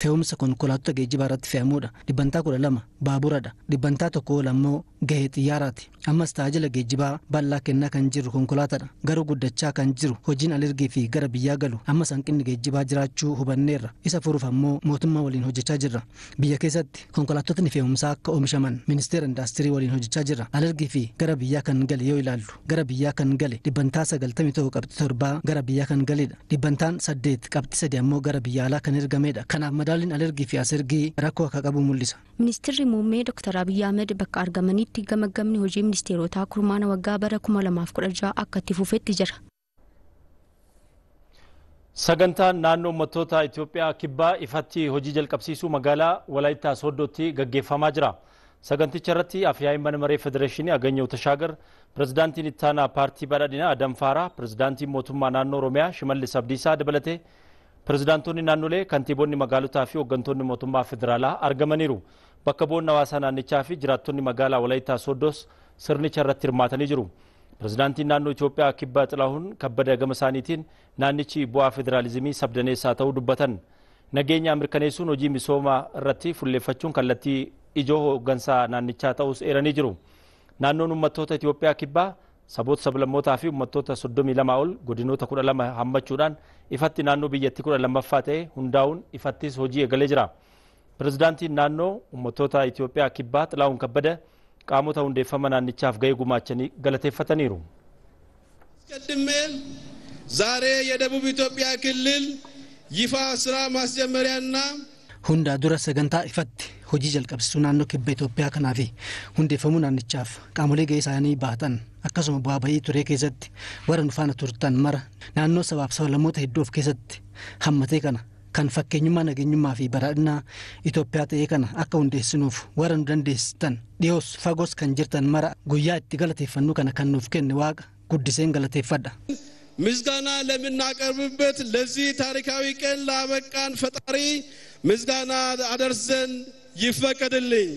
fe'umsa konkolaattota geejjibaa irratti fe'amuudha dhibbantaa lama baaburadha dhibbantaa tokko lammoo gahee xiyyaaraati ammas tajaajila geejjibaa bal'aa kennaa kan jiru konkolaataadha garuu guddachaa kan jiru hojiin alergii fi gara biyyaa galu ammas sanqinni geejjibaa jiraachuu hubanneerra isa furuuf ammoo mootummaa waliin hojjechaa jirra biyya keessatti konkolaattotni fe'umsaa akka oomishaman ministeera indaastirii waliin hojjechaa jirra alergii fi gara biyyaa kan gale yoo ilaallu gara biyyaa kan gale dhibbantaa madaalliin alergii fi asergii rakkoo akka qabu mul'isa. ministeerri muummee dr abiyyi ahmed bakka argamanitti gamagamni hojii ministeerotaa kurmaana waggaa bara 2016 akka itti fufetti jira. sagantaan naannoo ummattoota itiyoophiyaa kibbaa ifatti hojii jalqabsiisuu magaalaa walaayittaa sooddootti gaggeeffamaa jira. saganticha irratti afyaa'in mana maree federeeshinii aganyoo shaagar pirezidaantiin ittaanaa paartii badhaadhinaa adam pirezidaantiin mootummaa naannoo oromiyaa shimallis abdiisaa dabalatee Pirezidaantoonni naannolee, kantiiboonni magaalotaa fi hooggantoonni mootummaa federaalaa argamaniiru. Bakka boonna hawaasaa naannichaa fi jiraattonni magaalaa Walaayittaa Sooddoos sirnicha irratti hirmaatanii jiru. Pirezidaantiin naannoo Itoophiyaa Kibbaa Xilaahuun kabbada gama isaaniitiin naannichi bu'aa federaalizimii sabdaneessaa ta'uu dubbatan. Nageenya mirkaneessuun hojii misoomaa irratti fulleeffachuun kallattii ijoo hooggansaa naannichaa ta'us eeranii jiru. Naannoon uummattoota Itoophiyaa Kibbaa saboota sablammootaa fi uummattoota soddomii lamaa ol godinoota kudha lama hammachuudhaan ifatti naannoo biyyatti kudha lammaffaa ta'e hundaa'uun ifattis hojii eegalee jira. Pirezidaantiin naannoo uummattoota Itoophiyaa kibbaa Xilaa'uun Kabbada qaamota hundeeffama naannichaaf ga'ee gumaachanii galateeffataniiru. አስቀድሜ ዛሬ የደቡብ killil yifaa siraa ስራ ማስጀመሪያና hundaa dura sagantaa ifatti. hojii jalqabsisuu naannoo kibba Itoophiyaa kanaaf hundeeffamuu naannichaaf qaamolee gahee isaanii baatan akkasuma bu'aa ba'ii turee keessatti warra nu faana turtan mara naannoo sabaaf saba-lammoota hedduu of keessatti hammatee kana kan fakkeenyummaa nageenyummaa fi badhaadhinaa Itoophiyaa ta'ee kana akka hundeessinuuf warra nu dandeessistan dhiyoos fagoos kan jirtan mara guyyaa itti galateeffannu kana kan nuuf kenne waaqa guddiseen galateeffadha. ምስጋና ለምናቀርብበት ለዚህ ታሪካዊ ቀን ላበቃን ፈጣሪ ምስጋና ይፈቀድልኝ።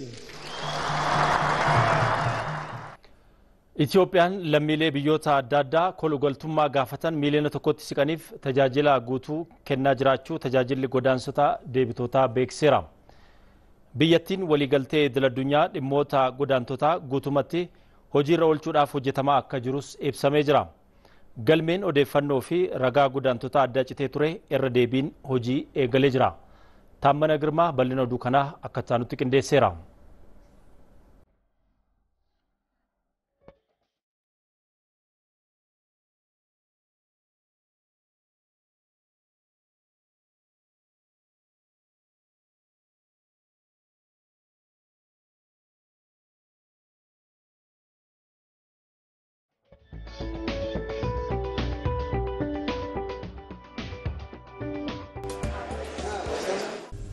lammiilee biyyoota adda addaa goltummaa gaafatan miiliyoona tokkotti siqaniif tajaajila guutuu kennaa jiraachuu tajaajilli godaansota deebitootaa beeksiseera. Biyyattiin waliigaltee idil-addunyaa dhimmoota godaantotaa guutumatti irra oolchuudhaaf hojjetamaa akka jirus ibsamee jira. Galmeen odeeffannoo fi ragaa godaantoota addaa citee ture irra deebiin hojii eegalee jira. Taammana Girmaa bal'ina duukanaa akka ta'anutti qindeesseera.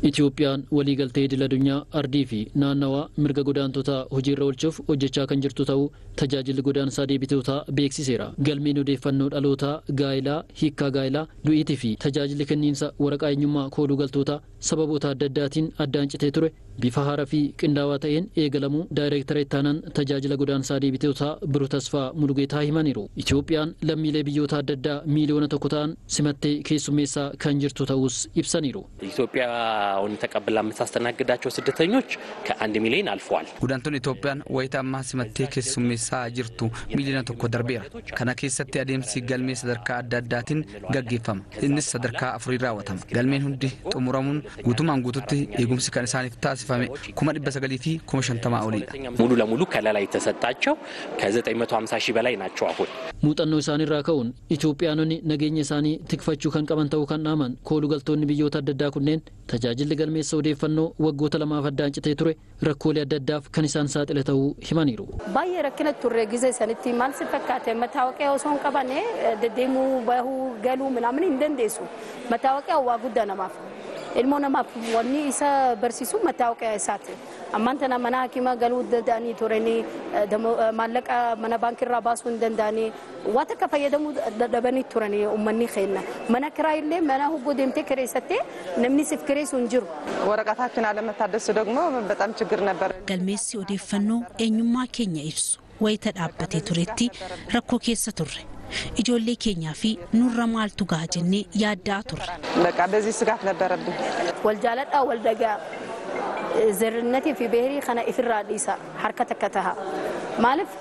Itiyoophiyaan waliigaltee idil addunyaa ardii fi naannawaa mirga godaantotaa hojiirra oolchuuf hojjechaa kan jirtu ta'uu tajaajilli godaansaa deebitootaa beeksiseera. Galmeen odeeffannoo dhalootaa gaayilaa, hiikkaa gaayilaa, du'iitii fi tajaajilli kenniinsa waraqaa eenyummaa kooluu galtootaa sababoota adda addaatiin addaanchitee ture bifa haaraa fi qindaawaa ta'een eegalamuu daayireektarii ittaanaan tajaajila godaansaa deebitoota biru tasfaa mulugeetaa himaniiru. Itoophiyaan lammiilee biyyoota adda addaa miiliyoona tokko ta'an simattee keessummeessaa kan jirtu ta'us ibsaniiru. Itoophiyaa ኢትዮጵያ አሁን ተቀብላ ka ስደተኞች ከአንድ alfuwaal. አልፈዋል። Itoophiyaan wayitaa ammaa simattee keessummeessaa jirtu miiliyoona tokko darbeera. Kana keessatti adeemsi galmee sadarkaa adda addaatiin gaggeeffama. Innis sadarkaa afurii raawwatama. Galmeen hundi xumuramuun guutumaan guututti eegumsi kan isaaniif taasifame kuma dhibba sagalii fi kuma shantamaa olidha. ሙሉ ለሙሉ ከለላ የተሰጣቸው ከ950 ሺህ በላይ ናቸው። አሁን muuxannoo isaaniirraa ka'uun Itoophiyaanonni nageenya isaanii tikfachuu kan qaban ta'uu kan dhaaman kooluu galtoonni biyyoota adda addaa kunneen tajaajilli galmeessa odeeffannoo waggoota lamaaf addaan citee ture rakkoolee adda addaaf kan isaan saaxile ta'uu himaniiru. Baay'ee rakkina turre gisa sanitti maal si fakkaate mataawaqiyaa osoo hin qabanne deddeemuu bahuu galuu minaamin hin dandeessu mataawaqiyaa waa guddaa namaaf ilmoo namaaf wanni isa barsiisu mattaawqa isaati. Ammaan tana mana hakiima galuu danda'anii turanii eh, eh, maallaqa mana baankiirraa baasuu hin danda'anii waan akka fayyadamuu dadhabanii turanii uummanni keenya. Mana kiraa illee mana huggoo deemtee kireessattee namni siif kireesuu hin jiru. ወረቀታችን አለመታደሱ ደግሞ በጣም ችግር ነበር። galmeessi odeeffannoo eenyummaa keenya ibsu wayita dhaabbatee turetti rakkoo keessa turre. Ijoollee keenyaa fi nurra maaltu gaha jennee yaaddaa turre. Wal jaaladhaa wal dagaa zirrinnatii fi beerii kana ifirraa dhiisa harka takka taha. Maaliif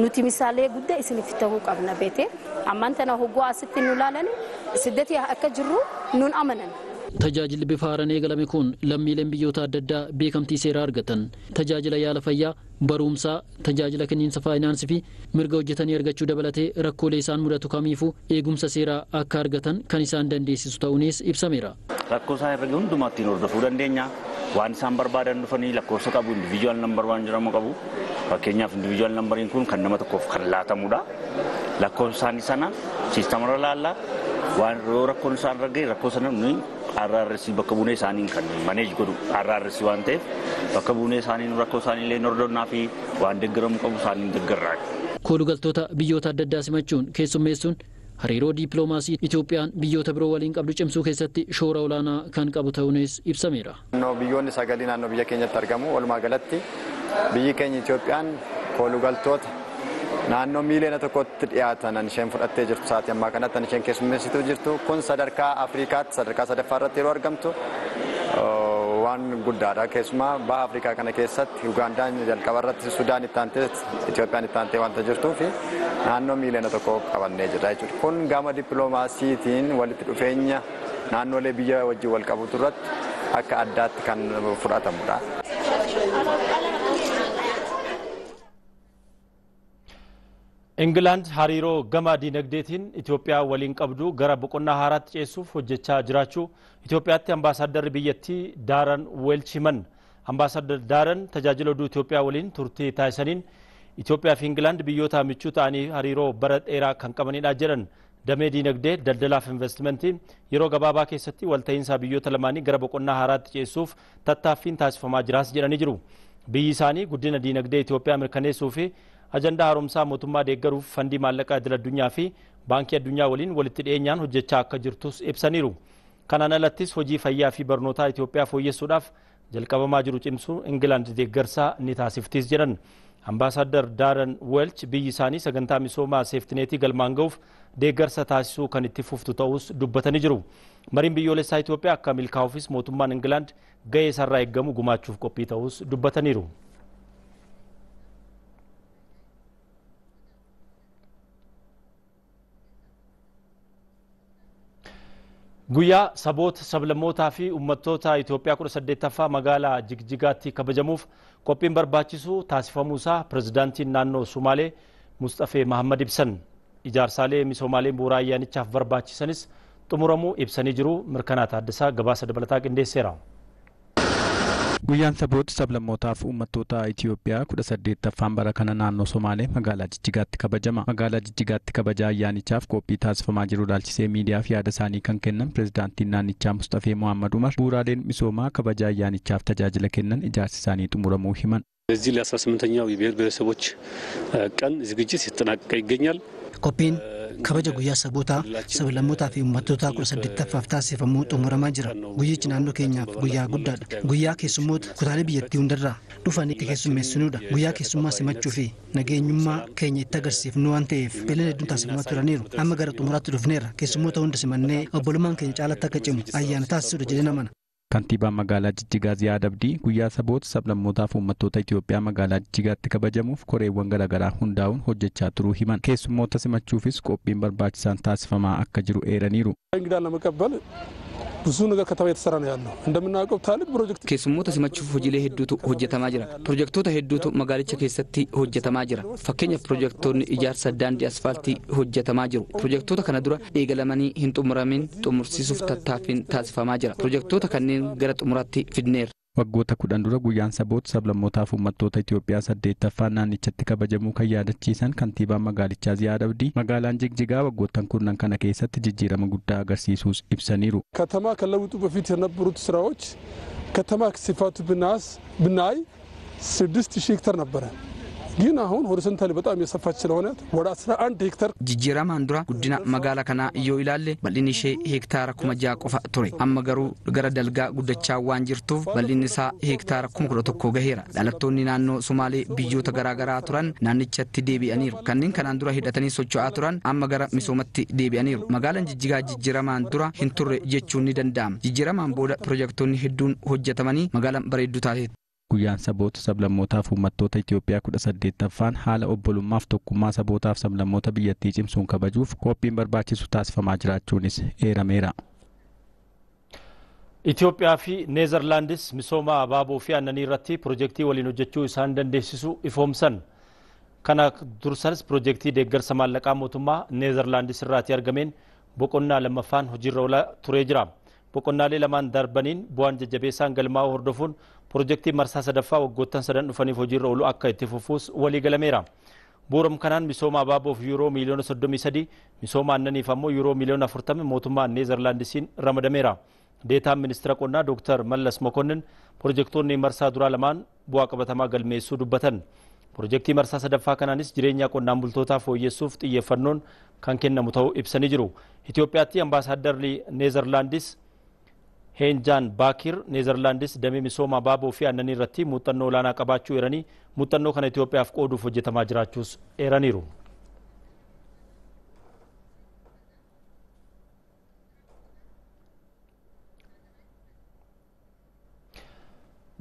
nuti misaalee guddaa isiniif ta'uu qabna beete ammaan tana hoggoo asitti nu ilaalan siddetii akka jirru nun amanan. tajaajilli bifa haranee galame kun lammiileen biyyoota adda addaa beekamtii seeraa argatan tajaajila yaala fayyaa barumsaa tajaajila kenniinsa faayinaansii fi mirga hojjetanii argachuu dabalatee rakkoolee isaan mudatu kamiifuu eegumsa seeraa akka argatan kan isaan dandeessisu ta'uuniis ibsameera. Rakkoo isaa irratti ittiin hordofuu dandeenya. Waan isaan barbaadan dhufanii lakkoofsa qabu indiviijuwaal nambar waan jedhamu qabu fakkeenyaaf indiviijuwaal nambariin kun kan nama tokkoof kan laatamudha. Lakkoofsaan sana siistamarra waan yoo rakkoon isaan ragee rakkoo sana nuyi arraarressi bakka buunee isaanii kan maneej godhu arraarressi waan ta'eef bakka buunee isaanii rakkoo isaanii leen hordonnaa fi waan deeggaramu qabu isaanii deeggarraa. Koolugaltoota biyyoota adda addaa simachuun keessummeessuun hariiroo diippiloomaasii Itoophiyaan biyyoota biroo waliin qabdu cimsuu keessatti shoora olaanaa kan qabu ta'uunis ibsameera. Biyyoonni sagalii naannoo biyya keenyatti argamu walumaa galatti biyyi keenya Itoophiyaan koolugaltoota naannoo miiliyoona tokkotti dhiyaatanan isheen fudhattee jirtu sa'aatii ammaa kanatti kan isheen keessummeessituu jirtu kun sadarkaa Afrikaatti sadarkaa sadaffaa irratti yeroo argamtu oh, waan guddaadha keessumaa baha Afrikaa kana keessatti ugaandaan jalqaba irratti sudaan itti aantee itiyoophiyaan itti jirtuu fi naannoo miiliyoona tokko qabannee jira jechuudha kun gama dippiloomaasiitiin walitti dhufeenya naannolee biyya wajjin wal qabuutu irratti akka addaatti kan fudhatamudha. Ingilaand hariiroo gama dinagdeetiin itiyoophiyaa waliin qabdu gara boqonnaa haaraatti ceessuuf hojjechaa jiraachuu itiyoophiyaatti ambaasaaddarri biyyattii Daaran Weelchiman ambaasaadar Daaran tajaajila oduu itiyoophiyaa waliin turtii taasisaniin itiyoophiyaa fi Ingilaand biyyoota michuu ta'anii hariiroo bara dheeraa kan qabanidha jedhan damee dinagdee daldalaa fi investimentii yeroo gabaabaa keessatti walta'iinsa biyyoota lamaanii gara boqonnaa haaraatti ceessuuf tattaaffiin taasifamaa jiraas jedhanii jiru. Biyyi isaanii guddina dinagdee Itoophiyaa ajandaa haaromsaa mootummaa deeggaruuf fandii maallaqa idil-addunyaa fi baankii addunyaa waliin walitti dhiyeenyaan hojjechaa akka jirtus ibsaniiru. Kanaan alattis hojii fayyaa fi barnootaa itiyoophiyaa fooyyessuudhaaf jalqabamaa jiru cimsuu Ingilaand deeggarsaa ni taasiftis jedhan. Ambaasaaddar Daaran Weelch biyyi isaanii sagantaa misoomaa seeftineetii galmaan ga'uuf deeggarsa taasisuu kan itti fuftu ta'us dubbatanii jiru. Mariin biyyoolessaa Itoophiyaa akka milkaa'uufis mootummaan Ingilaand ga'ee sarraa eeggamu gumaachuuf qophii ta'us dubbataniiru. Guyyaa saboota sablammootaa fi uummattoota Itoophiyaa 18ffaa magaalaa Jigjigaatti kabajamuuf qophiin barbaachisu taasifamuu isaa pirezidaantiin naannoo Sumaalee Mustafee Mahammad ibsan. Ijaarsaalee misoomaalee buuraa ayyaanichaaf barbaachisanis xumuramuu ibsanii jiru. Mirkanaa Taaddasaa gabaasa dabalataa qindeesseera. Guyyaan saboota sablammootaa fi uummattoota Itoophiyaa tota, kudha saddeettaffaan bara kana naannoo Somaalee magaalaa Jijjigaatti kabajama. Magaalaa Jijjigaatti kabajaa ayyaanichaaf qophii taasifamaa jiru ilaalchisee miidiyaaf yaada isaanii eh, kan kennan pirezidaantiin naannichaa Mustafee Mohaammed Umar bu'uuraaleen misoomaa kabaja ayyaanichaaf tajaajila kennan ijaarsi isaanii xumuramuu himan. ለዚህ ለ18ኛው የብሔር ብሔረሰቦች ቀን ዝግጅት ሲጠናቀቀ ይገኛል። ኮፒን kabaja guyyaa sabootaa sab-lammootaa fi ummatoota kudha affaaf taasifamuu xumuramaa jira guyyichi naannoo keenyaaf guyyaa guddaadha guyyaa keessummoota kutaalee biyyattii hundarraa itti keessummeessinuudha guyyaa keessummaa simachuu fi nageenyummaa keenya itti agarsiifnu waan ta'eef beelaan hedduun taasifamaa turaniiru amma gara xumuraatti dhufneerra keessummoota hunda simannee obbolummaan keenya caalatti akka cimu ayyaana taasisudha jedhina mana kantiibaan magaalaa Jijjigaa Ziyaad Abdii guyyaa saboota sablammootaa fi uummattoota Itoophiyaa magaalaa Jijjigaatti kabajamuuf koreewwan garaa hundaa'uun hojjechaa turuu himan. Keessummoota simachuufis qophiin barbaachisaan taasifamaa akka jiru eeraniiru. keessummoota simachuuf hojiilee hedduutu hojjetamaa jira. Piroojektoota hedduutu magaalicha keessatti hojjetamaa jira. fakkeenya piroojektoonni ijaarsa daandii asfaaltii hojjetamaa jiru. Piroojektoota kana dura eegalamanii hin xumuramin xumursiisuuf tattaafin taasifamaa jira. Piroojektoota kanneen gara xumuraatti fidneerra. waggoota kudhan dura guyyaan saboota sablammootaaf uummattoota Itoophiyaa saddeettaffaa naannichatti kabajamuu kan yaadachiisan kantiibaa magaalichaa Ziyaa Dabdii magaalaan Jigjigaa waggoottan kurnan kana keessatti jijjiirama guddaa agarsiisuus ibsaniiru። Katamaa ከተማ ከለውጡ በፊት የነበሩት siraawwachi katamaa ስፋቱ ብናይ ስድስት ሺህ shiiktar ነበረ። jijjiiramaan dura guddina magaala kanaa yoo ilaalle bal'inni ishee hektaara kuma ja'a qofa ture amma garuu gara dalgaa guddachaa waan jirtuuf bal'inni isaa hektaara kuma kudha tokko gaheera dhalattoonni naannoo sumaalee biyyoota garaa garaa turan naannichatti deebi'aniiru kanneen kanaan dura hidhatanii socho'aa turan amma gara misoomatti deebi'aniiru magaalaan jijjigaa jijjiiramaan dura hin turre jechuun ni danda'ama jijjiiramaan booda pirojektoonni hedduun hojjetamanii guyyaan saboota sablammootaaf uummattoota Itoophiyaa kudha saddeettaffaan haala obbolummaaf tokkummaa sabootaaf sablammoota biyyattii cimsuun kabajuuf qophiin barbaachisu taasifamaa jiraachuunis eerameera. Itoophiyaa fi Neezerlaandis misooma abaaboo fi aannanii irratti piroojeektii waliin hojjechuu isaan dandeessisu ifoomsan. Kana dursanis pirojektii deeggarsa maallaqaa mootummaa Neezerlaandis irraati argameen boqonnaa lammaffaan hojiirra oolaa turee jira. Boqonnaalee lamaan darbaniin bu'aan jajjabeessaan galmaa hordofuun piroojeektiin marsaa sadaffaa waggoottan sadan dhufaniif hojiirra oolu akka itti fufuus waliigalameera. Bu'uuram kanaan misooma abaabuuf yuuroo miiliyoona 33 misooma aannaniif ammoo yuuroo miiliyoona 40 mootummaa Neezerlaandisiin ramadameera. Deetaan ministeera qonnaa Dr. Mallas Mokonnin projektoonni marsaa duraa lamaan bu'aa qabatamaa galmeessuu dubbatan. Piroojeektii marsaa sadaffaa kanaanis jireenya qonnaan bultootaa fooyyessuuf xiyyeeffannoon kan kennamu ta'uu ibsanii jiru. Itoophiyaatti ambaasaadarri Neezerlaandis heenjaan baakir neezerlaandis damee misooma baaboo fi aannanii irratti muuxannoo olaanaa qabaachuu eeranii muuxannoo kana Itoophiyaaf qooduuf hojjetamaa jiraachuus eeraniiru.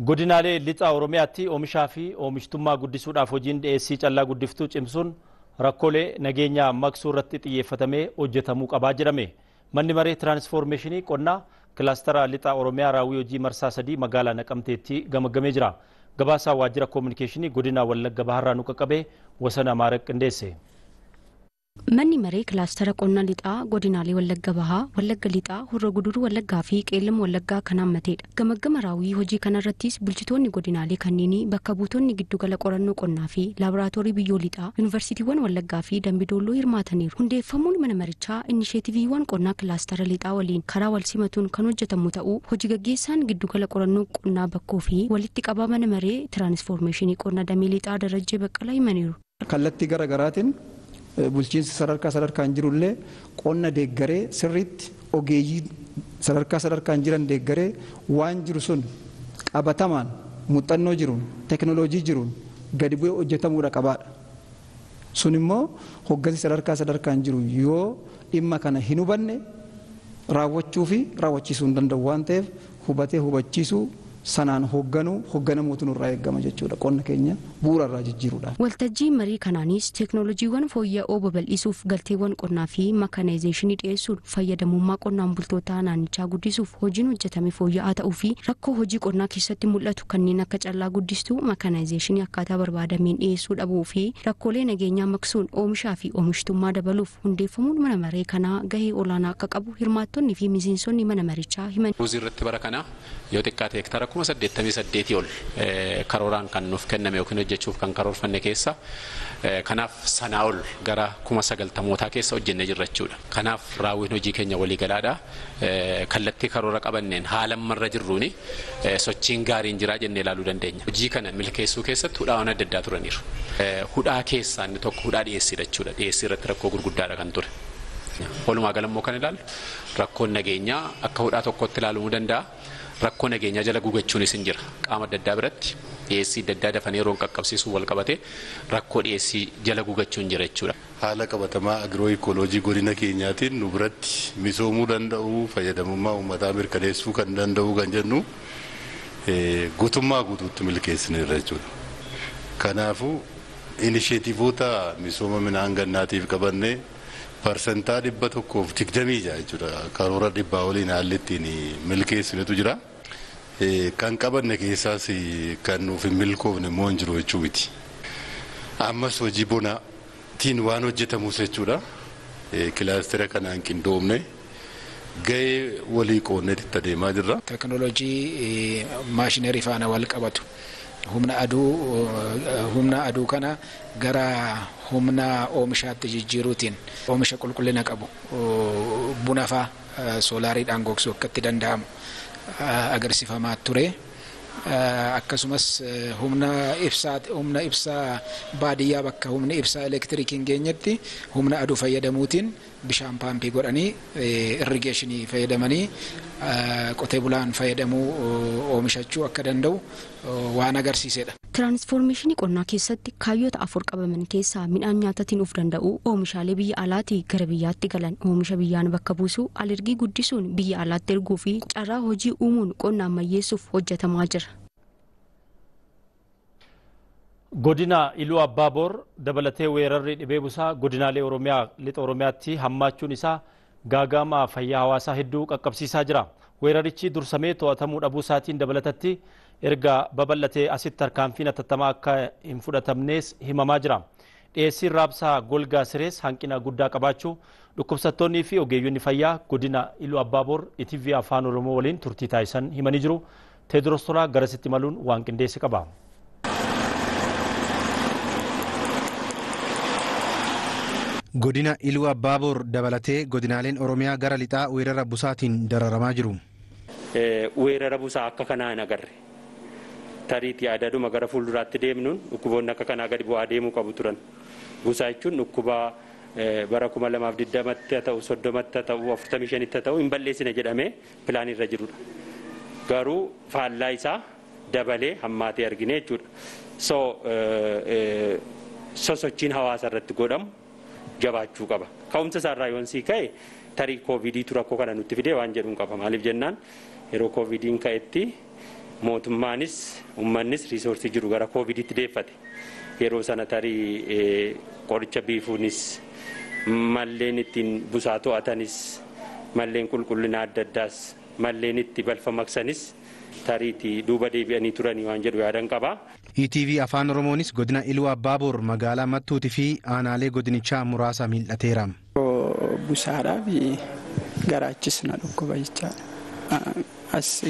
godinaalee lixaa oromiyaatti oomishaa fi oomishtummaa guddisuudhaaf hojiin dhiyeessii callaa guddiftuu cimsuun rakkoolee nageenyaa maqsuu irratti xiyyeeffatamee hojjetamuu qabaa jedhame manni maree tiraansfoormeeshinii qonnaa kilaastaraa lixaa oromiyaa raawwii hojii marsaa sadii magaalaa naqamteetti gamagamee jira. Gabaasaa waajjira koominikeeshinii godina Wallagga Baharraa nu qaqqabee wasan Amaara qindeesse. manni maree kilaastara qonnaa lixaa godinaalee wallagga bahaa wallagga lixaa hurra guduruu wallaggaa fi qeellama wallaggaa kan hammateedha gamaggama raawwii hojii kanarrattis bulchitoonni godinaalee kanneenii bakka buutonni giddugala qorannoo qonnaa fi laaboraatoorii biyyoo lixaa yuunivarsiitiiwwan wallaggaa fi dambidoolloo hirmaataniiru hundeeffamuun mana marichaa inisheetiiviiwwan qonnaa kilaastara lixaa waliin karaa wal simatuun kan hojjetamu ta'uu hojii gaggeessaan giddugala qorannoo qonnaa bakkoo fi walitti qabaa mana maree tiraansfoormeeshinii damee lixaa darajjee bulchiinsi sadarkaa sadarkaan jirullee qonna deeggaree sirriitti ogeeyyii sadarkaa sadarkaan jiran deeggaree waan jiru sun qabatamaan muuxannoo jiruun teknooloojii jiruun gadi bu'ee hojjetamuudha qabaadha. Sun immoo hoggansi sadarkaa sadarkaan jiru yoo dhimma kana hin hubanne raawwachuu fi raawwachiisuu hin danda'u waan ta'eef hubatee hubachiisuu sanaan hoogganuu hoogganamuutu irraa eeggama jechuudha qonna keenya irraa jijjiiruudha. waltajjii marii kanaanis teeknooloojiiwwan fooyya'oo babal'isuuf galteewwan qonnaa fi makanayizeeshinii dhiyeessuun fayyadamummaa qonnaan bultoota naannichaa guddisuuf hojiin hojjetame fooyya'aa ta'uu fi rakkoo hojii qonnaa keessatti mul'atu kanneen akka callaa guddistuu makanayizeeshinii akkaataa barbaadameen dhiyeessuu dhabuu fi rakkoolee nageenyaa maqsuun oomishaa fi oomishtummaa dabaluuf hundeeffamuun mana maree kanaa gahee olaanaa akka qabu hirmaattonni fi miseensonni mana kuma saddeettamii saddeetii ol eh, karooraan kan nuuf kenname yookiin hojjechuuf kan karoorfanne keessa eh, kanaaf sanaa ol gara kuma sagaltamootaa keessa hojjennee jirra jechuudha. Kanaaf raawwiin hojii keenya walii galaadha. Eh, kallattii karoora qabanneen haala irra jirruuni sochiin gaariin jiraa jennee ilaaluu dandeenya. Hojii kana milkeessuu keessatti hudhaawwan adda addaa turaniiru. Hudhaa keessaa inni tokko hudhaa dhiyeessiidha jechuudha. dhiheessii irratti rakkoo gurguddaadha kan ture. Walumaa galammoo kan ilaallu rakkoon nageenyaa akka hudhaa tokkotti rakkoo nageenyaa jala gugachuunis hin jira qaama adda addaa biratti dhiyeessii adda addaa yeroo yeroon qaqqabsiisuu wal qabate rakkoo dhiyeessii jala gugachuun jira jechuudha. haala qabatamaa agiroo ikooloojii godina keenyaatiin nu biratti misoomuu danda'u fayyadamummaa uummataa mirkaneessuu kan danda'u kan jennu guutummaa guutuutti milkeessineerra jechuudha. kanaafuu inisheetivoota misooma midhaan gannaatiif qabannee parsantaa dhibba tokkoof digdamii ja'a jechuudha. Karoora dhibbaa oliin haalli ittiin milkeessinetu jira. Kan qabanne keessaas kan nuuf hin milkoofne immoo hin jiru jechuu miti. Ammas hojii bonaatiin waan hojjetamus jechuudha. Kilaastera kanaan qindoomne gahee walii itti adeemaa jira. Teknooloojii maashinerii faana wal qabatu. humna aduu eh, kana gara humna oomishaatti jijjiiruutiin oomisha qulqullina qabu eh, buna faa eh, soolaariidhaan gogsuu akkatti danda'amu agarsiifamaa ture. akkasumas humna ibsaa humna ibsaa baadiyyaa bakka humni ibsaa elektrikiin geenyetti humna aduu fayyadamuutiin bishaan paampii godhanii eh, irrigeeshinii fayyadamanii eh, qotee bulaan fayyadamuu eh, oomishachuu akka danda'u waan agarsiisedha. Tiraansfoormeeshinii qonnaa keessatti kaayyoota afur qabaman keessaa midhaan nyaatatiin of danda'u oomishaalee biyya alaatii gara biyyaatti galan oomisha biyyaan bakka buusu alergii guddisuun biyya alaatti erguu fi carraa hojii uumuun qonna ammayyeessuuf hojjetamaa jira. godina iluu abbaaboor dabalatee weerarri dhibee busaa godinaalee oromiyaa lixa oromiyaatti hammachuun isaa gaagaamaa fayyaa hawaasaa hedduu qaqqabsiisaa jira weerarichi dursamee to'atamuu dhabuu isaatiin dabalatatti erga babal'atee asitti harkaanfiin atattamaa akka hin fudhatamnees himamaa jira dhiyeessiin raabsaa golgaa sirees hanqina guddaa qabaachuu dhukkubsattoonnii fi ogeeyyonni fayyaa godina iluu abbaaboor itivii afaan oromoo waliin turtii taasisan himanii jiru teedros garasitti maluun waan qindeessi qaba. godina iluu abbaaboor dabalatee godinaaleen oromiyaa gara lixaa weerara busaatiin dararamaa jiru. Eh, weerara busaa akka hin agarre tariitii yaadaduma gara fuulduraatti deemnuun dhukkuboonni akka kanaa gadi bu'aa deemu qabu turan busaa jechuun dhukkubaa eh, bara kuma lamaaf digdamatti ta'u ta'u hin balleessine jedhamee pilaanii irra jirudha garuu faallaa isaa dabalee hammaatee argine jechuudha so eh, sosochiin hawaasa irratti godhamu. jabaachuu qaba. Ka'umsa isaarraa yoon sii ka'e tarii koovidiitu rakkoo kana nutti fide waan jedhuun qaba. Maaliif jennaan yeroo koovidiin ka'etti mootummaanis uummannis riisoorsii jiru gara koovidiitti deeffate. Yeroo sana tarii eh, qoricha biifuunis malleen ittiin busaa to'atanis malleen qulqullina adda addaas malleen itti balfa maksanis tariitii duuba deebi'anii turanii waan jedhu yaadan qabaa. etv afaan oromoonis godina ilwaa baaboor magaalaa mattuuti fi aanaalee godinichaa muraasa miidhateera. busaaraa garaachisna dhukkuba jechaadha as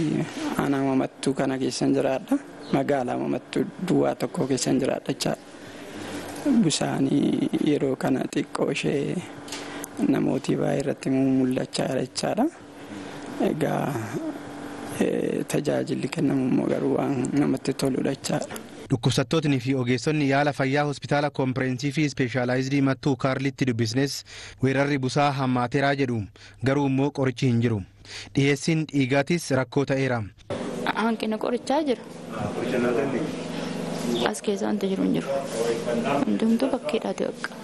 aanaa mamattuu kana keessan jiraadha magaalaa mamattuu duwwaa tokko keessan jiraadha busaanii yeroo kana xiqqoo ishee namootii baay'ee irratti mul'achaa jechaadha egaa tajaajilli kennamu garuu waan namatti toludha jechaadha. dhukkubsattootnii fi ogeessonni yaala fayyaa hospitaala koompireensii fi ispeeshaalaayizidii mattuu kaarlitti dubbisnes weerarri busaa hammaateeraa jedhu garuu immoo qorichi hin jiru dhiyeessiin dhiigaatis rakkoo ta'eera. hanqina qorichaa jira as keessa wanti jiru hin jiru hundumtuu bakkeedhaati bakka.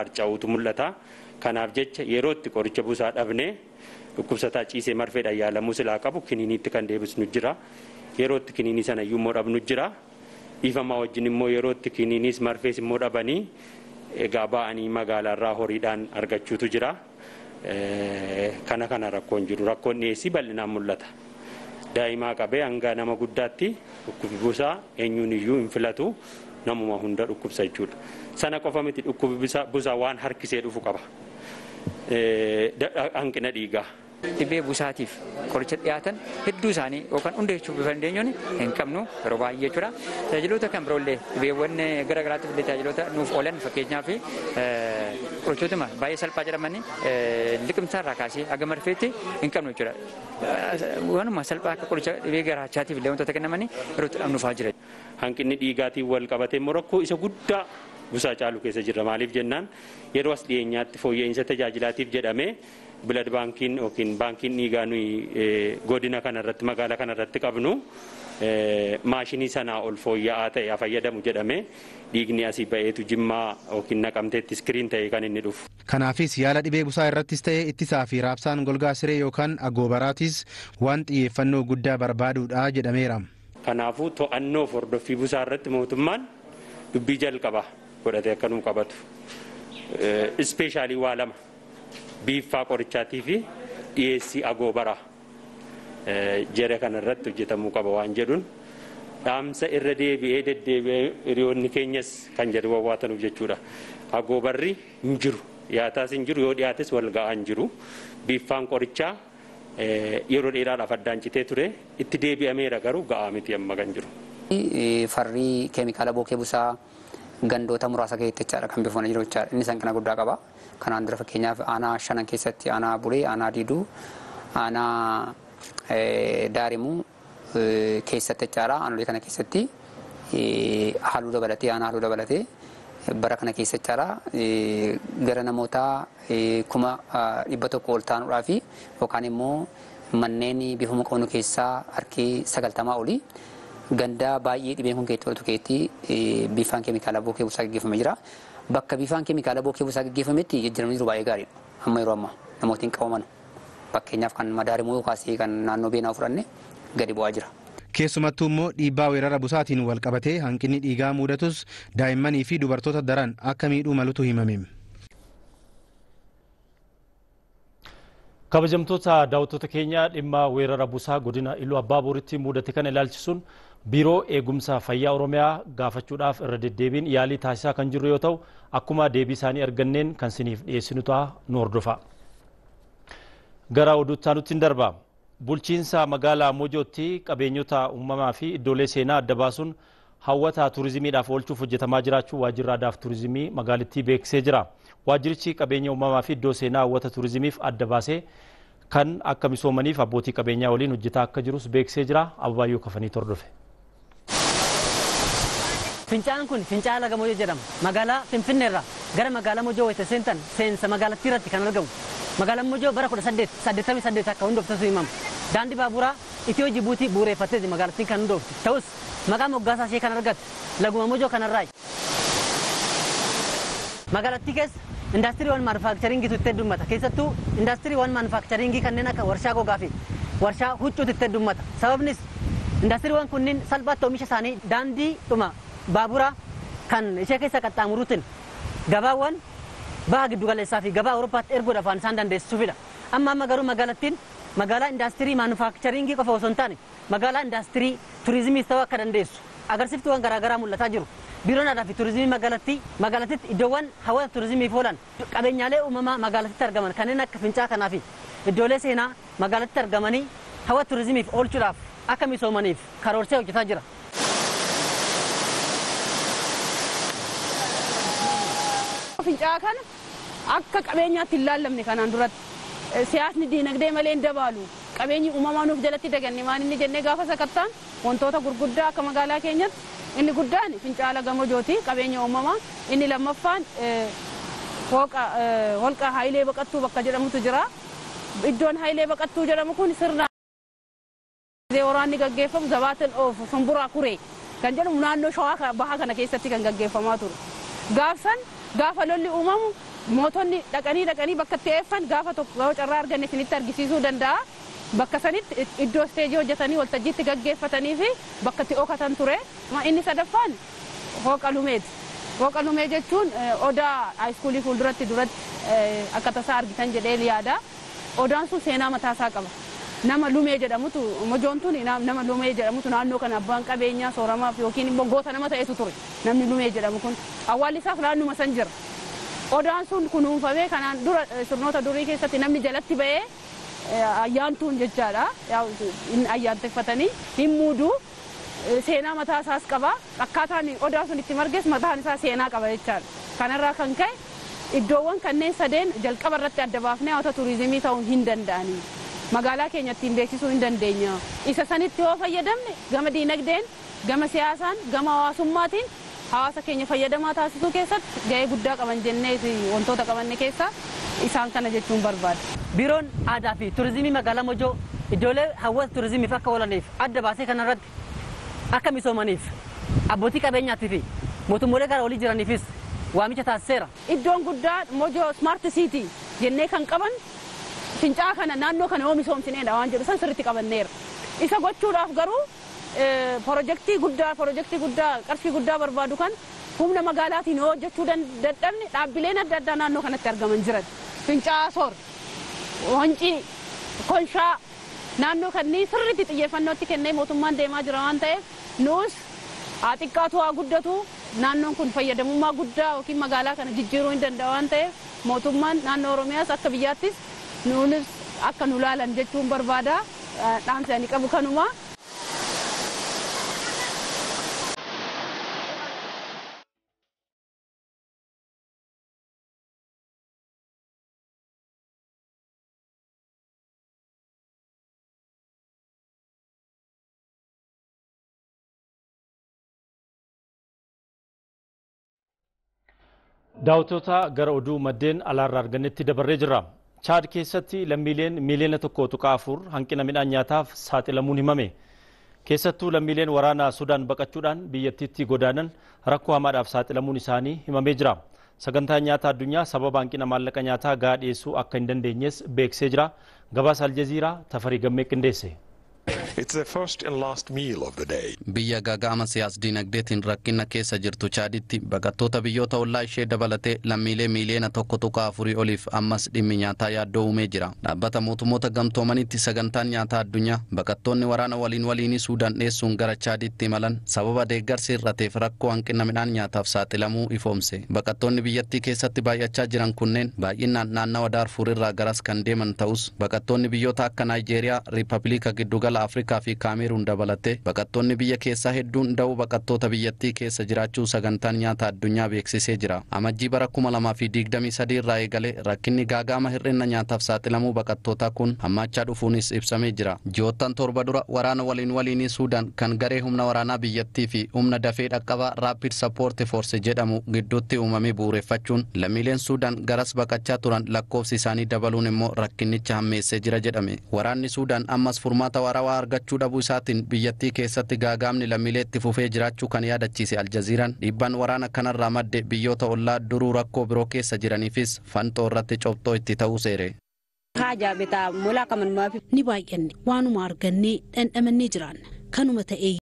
harca'uutu mul'ata kanaaf jecha yerootti qoricha busaa dhabne dhukkubsataa ciisee marfeedhaan yaalamuu silaa qabu kiniiniitti kan deebisnu jira yerootti kiniinii sana iyyuu immoo jira. dhiifama wajjin immoo yerootti kininis marfees immoo dhabanii egaa ba'anii magaalaarraa horiidhaan argachuutu jira. Kana kana rakkoon jiru rakkoon dhiyeessii bal'inaan mul'ata. Daa'imaa qabee hanga nama guddaatti busaa eenyuun iyyuu hin filatu namuma hunda dhukkubsa jechuudha. Sana qofa miti busaa waan harkisee dhufu qaba. Hanqina dhiigaa. Dhibee busaatiif qoricha dhiyaatan hedduu isaanii yookaan hunda bifa hin deenyuun hin qabnu yeroo baay'ee jechuudha. Tajaajiloota kan biroollee dhibeewwan eh, illee tajaajiloota nuuf oolan fakkeenyaaf eh, qorichootuma baay'ee salphaa jedhamanii eh, kaasee marfeetti hin qabnu jechuudha. Waanuma salphaa akka qoricha dhibee garaachaatiif illee wantoota kennamanii yerootti dhabnuufaa jira. Hanqinni dhiigaatiin wal qabatee rakkoo isa guddaa busaa caalu keessa jira. maaliif jennaan yeroo as dhiyeenyaatti fooyya'insa tajaajilaatiif jedhamee. bilad baankiin yookiin baankiin dhiigaa nuyi e, godina kanarratti magaalaa kanarratti qabnu e, maashinii sanaa ol fooyya'aa ta'e fayyadamu jedhame dhiigni asii ba'eetu jimmaa yookiin naqamteetti iskiriin ta'e kan inni dhufu. Kanaafis yaala dhibee busaa irrattis ta'e ittisaa fi raabsaan golgaa siree yookaan agoobaraatis waan xiyyeeffannoo guddaa barbaaduudha jedhameera. Kanaafuu to'annoo fordoffii busaa irratti mootummaan dubbii jalqaba godhatee akkanuu qabatu e, ispeeshaalii waa lama. biiffaa qorichaatii fi dhiyeessii agoobaraa eh, jere kana irratti hojjetamuu qaba waan jedhuun dhaamsa irra deebi'ee deddeebi'ee hiriyoonni keenyas kan jedhu wawwaatanuuf jechuudha. Agoobarri hin jiru dhiyaataas hin jiru yoo dhiyaates wal ga'aa hin jiru biiffaan qorichaa eh, yeroo dheeraadhaaf addaan citee ture itti deebi'ameera garuu ga'aa miti amma kan jiru. Eh, Farri keemikaala bookee busaa gandoota muraasa keessatti kan bifamanii jiru jechaadha. Inni san kana guddaa qaba. Kanaan dura fakkeenyaaf aanaa shanan keessatti aanaa buree, aanaa diiduu, aanaa eh, daarimuu eh, keessatti jechaadha. Aanolee kana keessatti eh, halluu dabalatee, aanaa halluu dabalatee bara kana keessa jechaadha gara namoota kuma ah, dhibba tokko ol taanuudhaa fi yookaan immoo manneen bifuma qabnu keessaa harki sagaltamaa olii. gandaa baay'ee dhibeen kun keetti toltu keetti bifaan keemikaala bukee buusaa gaggeeffamee jira. bakka bifaan keemikaala bookee buusaa geggeeffametti jiru baay'ee gaariidha. Amma yeroo amma namoota hin qabaman bakkeenyaaf kan madaarimoo kaasee kan naannoo beenaa fudhanne gadi bu'aa jira. Keessumattuu immoo dhiibbaa weerara busaatiin wal qabatee hanqinni dhiigaa muudatus daa'immanii fi dubartoota daran akka miidhuu malutu himame. Kabajamtoota daawwattoota keenya dhimma weerara busaa godina Iluu Abbaaburitti mudate kana ilaalchisuun biiroo eegumsaa fayyaa oromiyaa gaafachuudhaaf irra deddeebiin yaalii taasisaa kan jiru yoo ta'u akkuma deebii isaanii arganneen kan siniif nu hordofa. Gara oduuttaanutti hin darba. Bulchiinsa magaalaa Mojootti qabeenyota uumamaa fi iddoolee seenaa adda baasuun hawwata turizimiidhaaf oolchuuf hojjetamaa jiraachuu waajjirri aadaaf turizimii magaalittii jira. Waajjirichi qabeenya uumamaa fi iddoo seenaa hawwata turizimiif adda baase kan akka misoomaniif abbootii qabeenyaa waliin hojjetaa akka jirus jira. Fincaa'aan kun fincaa'aa laga jedhama. Magaalaa Finfinneerraa gara magaalaa Moojoo seentan seensa magaalattii irratti kan argamu. Magaalaan Moojoo bara 1888 akka hundooftetu himama. Daandii baaburaa Itiyoo Jibuutii buureeffatteeti magaalattiin kan hundoofti. Ta'us maqaa moggaasaa ishee kan argatti laguma mojoo kanarraayi. Magaalattii keessa indaastiiriiwwan maanufaaktariingii itti heddummata. Keessattuu indaastiiriiwwan maanufaaktariingii kanneen akka warshaa gogaa fi warshaa huccuutu itti heddummata. Sababnis indaastiiriiwwan kunniin salphaatti oomisha isaanii daandii dhuma baabura kan ishee keessa qaxxaamuruutiin gabaawwan baha giddu giddugaleessaa fi gabaa awurooppaatti erguudhaaf waan isaan dandeessisuufidha. Amma amma garuu magaalattiin magaalaa indaastirii maanufaakcharingii qofa osoo hin taane magaalaa indaastirii turizimiis ta'uu akka dandeessu agarsiiftuu garaagaraa mul'ataa jiru. Biiroon aadaa fi turizimii magaalattii magaalattitti iddoowwan hawwata turizimiif oolan qabeenyaalee uumamaa magaalattitti argaman kanneen akka fincaa kanaa iddoolee seenaa magaalattitti argamanii hawwata turizimiif oolchuudhaaf akka misoomaniif karoorsee hojjetaa jira. Fincaa'aa kana akka qabeenyaatti hin laallamne kanaan duratti siyaasni diinagdee malee hin dabaalu qabeenyi uumamaa nuuf jalatti daganne maan inni jennee gaafa sakattaan wantoota gurguddaa akka magaalaa keenyatti inni guddaan fincaala gamojooti qabeenya uumamaa inni lammaffaan eh, eh, holqa haayilee baqattuu bakka jedhamutu jira iddoon haayilee baqattuu jedhamu kun sirnaan waraanni gaggeeffamu zabaatin of kuree kan jedhu naannoo shawaa bahaa kana keessatti kan gaggeeffamaa ture gaafsan gaafa lolli uumamu mootonni dhaqanii dhaqanii bakka itti eeffan gaafa tokko yoo carraa arganne isinitti argisiisuu danda'a. Bakka sanitti iddoo isteejii hojjetanii itti gaggeeffatanii fi bakka itti okatan ture. Inni sadaffaan hooqalumeeti. Hooqalumee jechuun eh, odaa haayiskuulii fuulduratti duratti eh, akka tasaa argitan jedhee yaada. Odaan sun seenaa mataasaa qaba. nama lumee jedhamutu mojoontuun nama lumee jedhamutu naannoo kan abbaan qabeenyaa sooramaaf yookiin immoo goota nama ta'etu ture namni lumee jedhamu kun awwaalli isaas naannuma san jira. Odaan sun kunuunfamee kanaan dura eh, sirnoota durii keessatti namni jalatti ba'ee eh, ayyaantuun jechaadha. Ayyaanteeffatanii hin muuduu eh, seenaa mataa isaas qaba. Akkaataan odaan sun itti marges mataan isaa seenaa qaba jechaadha. Kanarraa kan ka'e iddoowwan kanneen sadeen jalqaba irratti adda baafnee hawwata tuurizimii ta'uun hin danda'anii. magaalaa keenya ittiin beeksisuu hin dandeenya isa sanitti hoo fayyadamne gama diinagdeen gama siyaasaan gama hawaasummaatiin hawaasa keenya fayyadamaa taasisuu keessatti ga'ee guddaa qaban jennee wantoota qabanne keessaa isaan kana jechuun barbaada. biroon aadaa fi turizimii magaalaa Mojoo iddoolee hawwata turizimiif akka oolaniif adda baasee kanarratti akka misoomaniif abbootii qabeenyaatii mootummolee gara olii jiraniifis waamicha taasiseera. Iddoon guddaa Mojoo Smaart jennee kan qaban fincaa'aa kana naannoo kana yoo misoomsineedha waan jedhu san sirriitti qabanneera. Isa gochuudhaaf garuu e, pirojektii guddaa pirojektii guddaa qarshii guddaa barbaadu kan humna magaalaatiin hojjechuu dhaabbileen adda addaa naannoo kanatti argaman jiran. Fincaa'aa soor, wancii, konshaa naannoo kannii sirriitti xiyyeeffannootti kennee mootummaan deemaa jira waan ta'eef nuus haa xiqqaatu haa guddatu naannoon kun fayyadamummaa guddaa yookiin magaalaa kana jijjiiruu hin danda'a waan ta'eef mootummaan naannoo Oromiyaas akka biyyaattis nuunis akka nu laalan jechuun barbaada dhaansi ani qabu kanuma. Daawwitoota gara oduu maddeen alaarraa argannetti dabarree jira. chaad keessatti lammiileen miiliyoona tokko tuqaa afur hanqina midhaan nyaataaf saaxilamuun himame. Keessattuu lammiileen waraanaa Sudaan baqachuudhaan biyyattiitti godaanan rakkoo hamaadhaaf saaxilamuun isaanii himamee jira. sagantaa nyaata addunyaa sababa hanqina maallaqa nyaataa gahaa dhiyeessuu akka hin dandeenyes beeksee jira. Gabaasa Aljaziiraa Tafarii Gammee qindeesse. biyya gagaama siyaas diinagdeetiin rakkina keessa jirtu chaaditti baqattoota biyyoota ollaa ishee dabalatee lammiilee miiliyoona tokko tuqaa afurii oliif ammas dhimmi nyaataa uumee jira dhaabbata mootummoota gamtoomanitti sagantaan nyaataa addunyaa baqattoonni waraana waliin waliinii suudaan dheessuun gara chaaditti imalan sababa deeggarsi irrateef rakkoo hanqina midhaan nyaataaf saaxilamuu ifoomse baqattoonni biyyattii keessatti baay'achaa jiran kunneen baay'inaan naannawa daarfuurrirraa garas kan deeman ta'us baqattoonni biyyoota akka afrikaa fi kaameruun dabalatee baqattoonni biyya keessaa hedduun da'oo baqattoota biyyattii keessa jiraachuu sagantaan nyaata addunyaa beeksisee jira amajjii bara 2023 irraa eegalee rakkinni gaagaama hir'inna nyaataaf saaxilamuu baqattootaa kun hammaachaa dhufuunis ibsamee jira ji'oottan torba dura waraana waliin waliinii suudaan kan garee humna waraanaa biyyattii fi humna dafee dhaqqabaa raappid sappoorti foorse jedhamu gidduutti uumamee buureeffachuun lammiileen suudaan garas baqachaa turan lakkoofsi isaanii dabaluun immoo rakkinicha hammeessee jira jedhame waraanni suudaan argachuu dhabuu isaatiin biyyattii keessatti gaagaamni lammilee itti fufee jiraachuu kan yaadachiise aljaziiraan dhiibbaan waraana kanarraa madde biyyoota ollaa duruu rakkoo biroo keessa jiraniifis fanxoo irratti cobxoo itti ta'uu seere. ni baay'anne waanuma argannee dhandhamannee jiraanna kanuma ta'ee